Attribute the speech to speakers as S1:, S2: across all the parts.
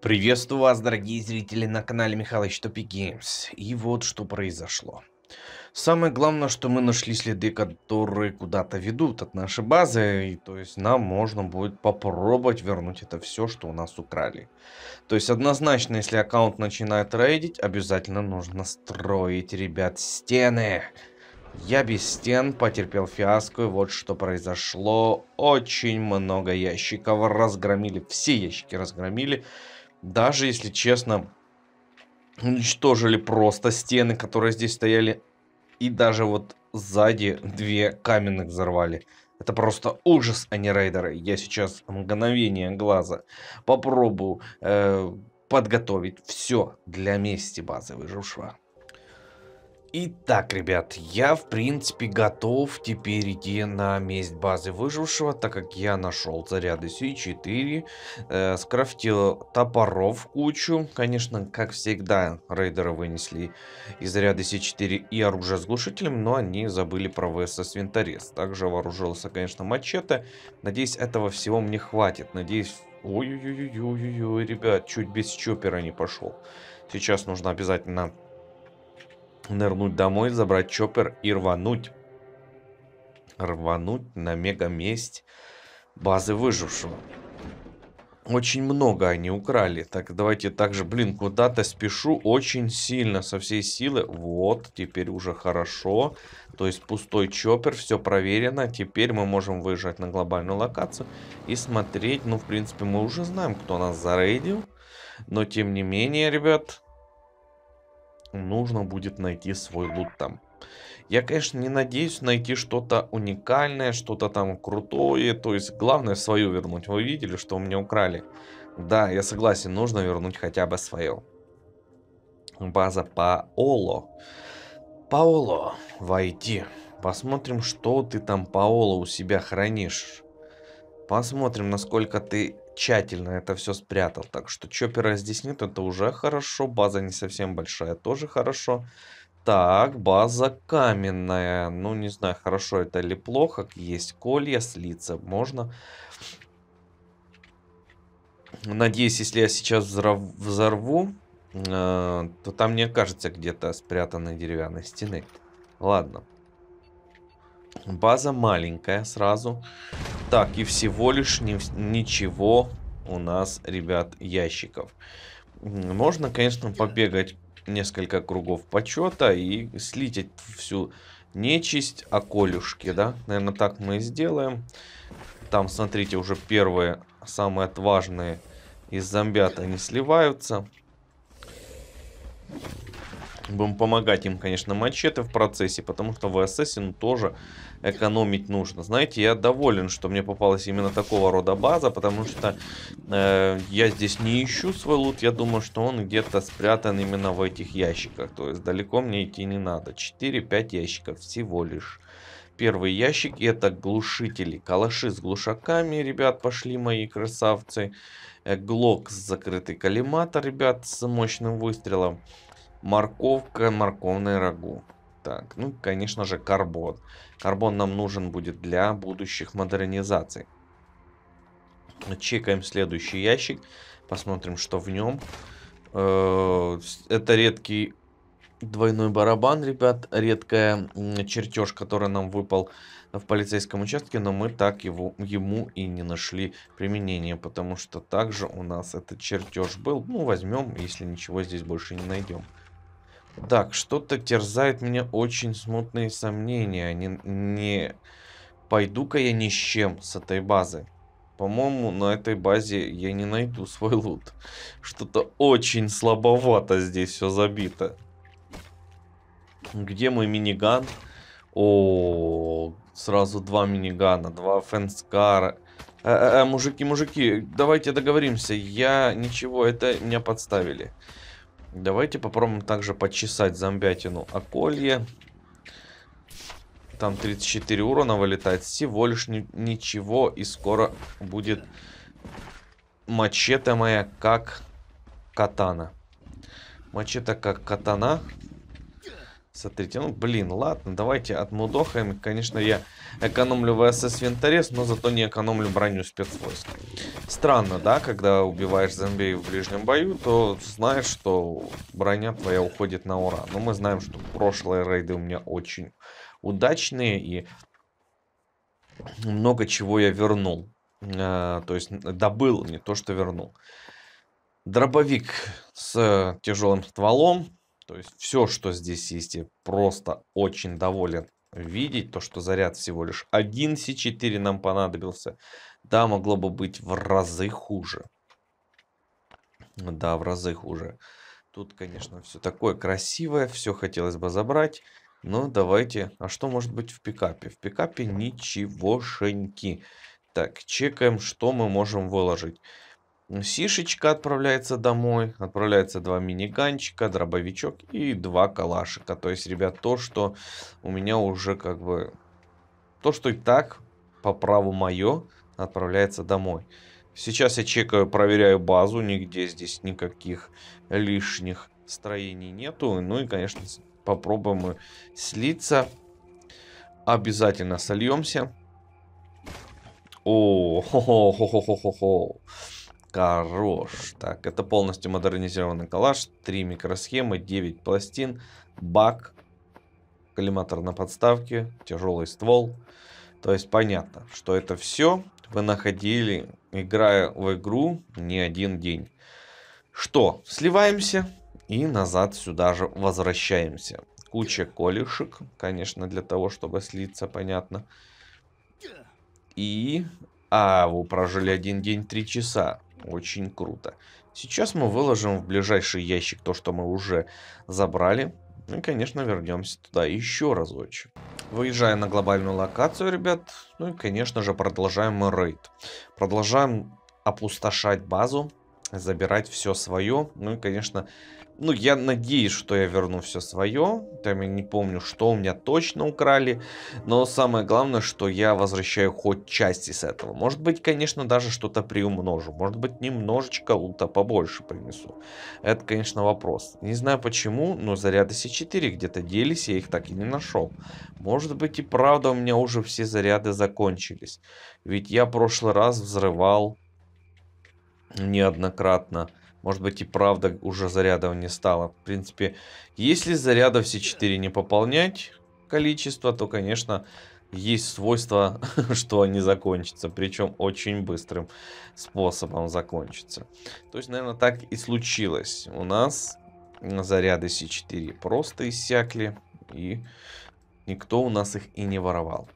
S1: Приветствую вас, дорогие зрители, на канале Михалыч Топи Геймс. И вот что произошло. Самое главное, что мы нашли следы, которые куда-то ведут от нашей базы. И то есть нам можно будет попробовать вернуть это все, что у нас украли. То есть однозначно, если аккаунт начинает рейдить, обязательно нужно строить, ребят, стены. Я без стен потерпел фиаско, и вот что произошло. Очень много ящиков разгромили, все ящики разгромили даже, если честно, уничтожили просто стены, которые здесь стояли. И даже вот сзади две каменных взорвали. Это просто ужас, а не рейдеры. Я сейчас мгновение глаза попробую э, подготовить все для мести базы выжившего. Итак, ребят, я в принципе готов теперь идти на месть базы выжившего, так как я нашел заряды С4, э, скрафтил топоров кучу. Конечно, как всегда, рейдеры вынесли и заряды С4 и оружие с глушителем, но они забыли про ВСС винторез. Также вооружился, конечно, мачете. Надеюсь, этого всего мне хватит. Надеюсь... Ой-ой-ой-ой-ой, ребят, чуть без чопера не пошел. Сейчас нужно обязательно нырнуть домой, забрать чоппер и рвануть. Рвануть на мега-месть базы выжившего. Очень много они украли. Так, давайте также, блин, куда-то спешу очень сильно, со всей силы. Вот, теперь уже хорошо. То есть пустой чоппер, все проверено. Теперь мы можем выезжать на глобальную локацию и смотреть. Ну, в принципе, мы уже знаем, кто нас зарейдил. Но, тем не менее, ребят, нужно будет найти свой лут там. Я, конечно, не надеюсь найти что-то уникальное, что-то там крутое. То есть, главное свою вернуть. Вы видели, что у меня украли? Да, я согласен, нужно вернуть хотя бы свое. База Паоло. Паоло, войди. Посмотрим, что ты там, Паоло, у себя хранишь. Посмотрим, насколько ты тщательно это все спрятал. Так что чоппера здесь нет, это уже хорошо. База не совсем большая, тоже хорошо. Так, база каменная. Ну, не знаю, хорошо это или плохо. Есть колья, слиться можно. Надеюсь, если я сейчас взорву, э, то там не окажется где-то спрятанной деревянной стены. Ладно. База маленькая сразу. Так, и всего лишь не, ничего у нас, ребят, ящиков. Можно, конечно, побегать несколько кругов почета и слить всю нечисть околюшки, да? Наверное, так мы и сделаем. Там, смотрите, уже первые, самые отважные из зомбят, они сливаются. Будем помогать им, конечно, мачете в процессе, потому что в Ассасин тоже экономить нужно. Знаете, я доволен, что мне попалась именно такого рода база, потому что э, я здесь не ищу свой лут, я думаю, что он где-то спрятан именно в этих ящиках. То есть далеко мне идти не надо. 4-5 ящиков всего лишь. Первый ящик это глушители. Калаши с глушаками, ребят, пошли мои красавцы. Э, глок с закрытый коллиматор, ребят, с мощным выстрелом. Морковка, морковное рагу. Так, ну, конечно же, карбон. Карбон нам нужен будет для будущих модернизаций. Чекаем следующий ящик. Посмотрим, что в нем. Э, это редкий двойной барабан, ребят. Редкая чертеж, который нам выпал в полицейском участке, но мы так его, ему и не нашли применения, потому что также у нас этот чертеж был. Ну, возьмем, если ничего здесь больше не найдем. Так, что-то терзает меня очень смутные сомнения. А не, не пойду-ка я ни с чем с этой базы. По-моему, на этой базе я не найду свой лут. Что-то очень слабовато здесь все забито. Где мой миниган? О, сразу два минигана, два фэнскара. Э, э, э, мужики, мужики, давайте договоримся. Я ничего, это меня подставили. Давайте попробуем также почесать зомбятину околье. Там 34 урона вылетает. Всего лишь ни ничего. И скоро будет мачете моя как катана. Мачете как катана. Смотрите, ну блин, ладно, давайте отмудохаем. Конечно, я экономлю ВСС винторез, но зато не экономлю броню спецвойск. Странно, да, когда убиваешь зомби в ближнем бою, то знаешь, что броня твоя уходит на ура. Но мы знаем, что прошлые рейды у меня очень удачные и много чего я вернул. А, то есть добыл, не то что вернул. Дробовик с э, тяжелым стволом, то есть все, что здесь есть, я просто очень доволен видеть. То, что заряд всего лишь 1C4 нам понадобился. Да, могло бы быть в разы хуже. Да, в разы хуже. Тут, конечно, все такое красивое, все хотелось бы забрать. Но давайте... А что может быть в пикапе? В пикапе ничегошеньки. Так, чекаем, что мы можем выложить. Сишечка отправляется домой. Отправляется два миниганчика, дробовичок и два калашика. То есть, ребят, то, что у меня уже как бы... То, что и так по праву мое, отправляется домой. Сейчас я чекаю, проверяю базу. Нигде здесь никаких лишних строений нету. Ну и, конечно, попробуем мы слиться. Обязательно сольемся. О, хо-хо-хо-хо-хо-хо. Хорош. Так, это полностью модернизированный калаш. три микросхемы, 9 пластин, бак, коллиматор на подставке, тяжелый ствол. То есть понятно, что это все вы находили, играя в игру не один день. Что, сливаемся и назад сюда же возвращаемся. Куча колешек, конечно, для того, чтобы слиться, понятно. И... А, вы прожили один день три часа. Очень круто. Сейчас мы выложим в ближайший ящик то, что мы уже забрали. Ну и, конечно, вернемся туда еще разочек. Выезжая на глобальную локацию, ребят, ну и, конечно же, продолжаем мы рейд. Продолжаем опустошать базу, забирать все свое. Ну и, конечно, ну, я надеюсь, что я верну все свое. Там я не помню, что у меня точно украли. Но самое главное, что я возвращаю хоть часть из этого. Может быть, конечно, даже что-то приумножу. Может быть, немножечко лута побольше принесу. Это, конечно, вопрос. Не знаю почему, но заряды C4 где-то делись, я их так и не нашел. Может быть, и правда у меня уже все заряды закончились. Ведь я в прошлый раз взрывал неоднократно. Может быть и правда уже зарядов не стало. В принципе, если зарядов все 4 не пополнять количество, то, конечно, есть свойство, что они закончатся, причем очень быстрым способом закончатся. То есть, наверное, так и случилось. У нас заряды C4 просто иссякли, и никто у нас их и не воровал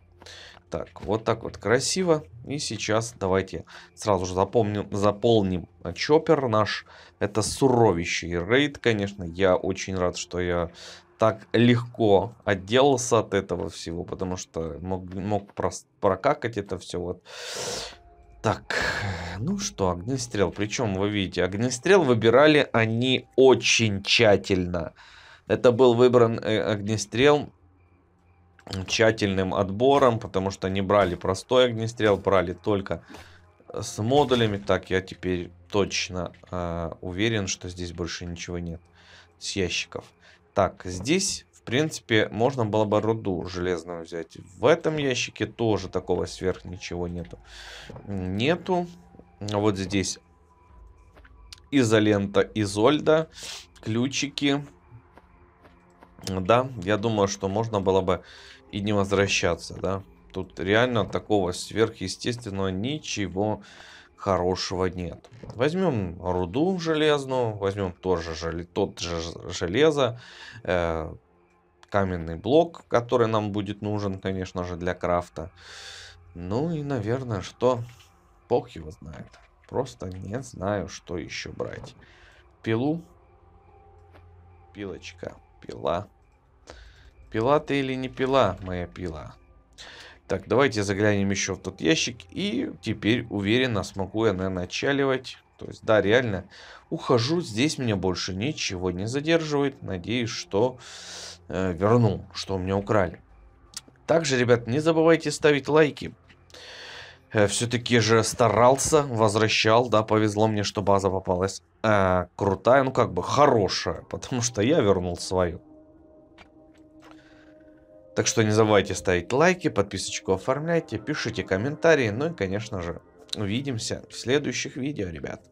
S1: так, вот так вот красиво. И сейчас давайте сразу же запомним, заполним чоппер наш. Это суровище и рейд, конечно. Я очень рад, что я так легко отделался от этого всего, потому что мог, мог прокакать это все вот. Так, ну что, огнестрел. Причем, вы видите, огнестрел выбирали они очень тщательно. Это был выбран э, огнестрел тщательным отбором, потому что не брали простой огнестрел, брали только с модулями. Так, я теперь точно э, уверен, что здесь больше ничего нет с ящиков. Так, здесь, в принципе, можно было бы руду железную взять. В этом ящике тоже такого сверх ничего нету. Нету. Вот здесь изолента Изольда, ключики. Да, я думаю, что можно было бы и не возвращаться, да. Тут реально такого сверхъестественного ничего хорошего нет. Возьмем руду железную, возьмем тоже желе, тот же железо, э, каменный блок, который нам будет нужен, конечно же, для крафта. Ну и, наверное, что? Бог его знает. Просто не знаю, что еще брать. Пилу. Пилочка. Пила. Пила ты или не пила, моя пила? Так, давайте заглянем еще в тот ящик. И теперь уверенно смогу я, наверное, отчаливать. То есть, да, реально, ухожу. Здесь меня больше ничего не задерживает. Надеюсь, что э, верну, что у меня украли. Также, ребят, не забывайте ставить лайки. Э, Все-таки же старался, возвращал, да, повезло мне, что база попалась э, крутая, ну как бы хорошая, потому что я вернул свою. Так что не забывайте ставить лайки, подписочку оформляйте, пишите комментарии, ну и конечно же увидимся в следующих видео, ребят.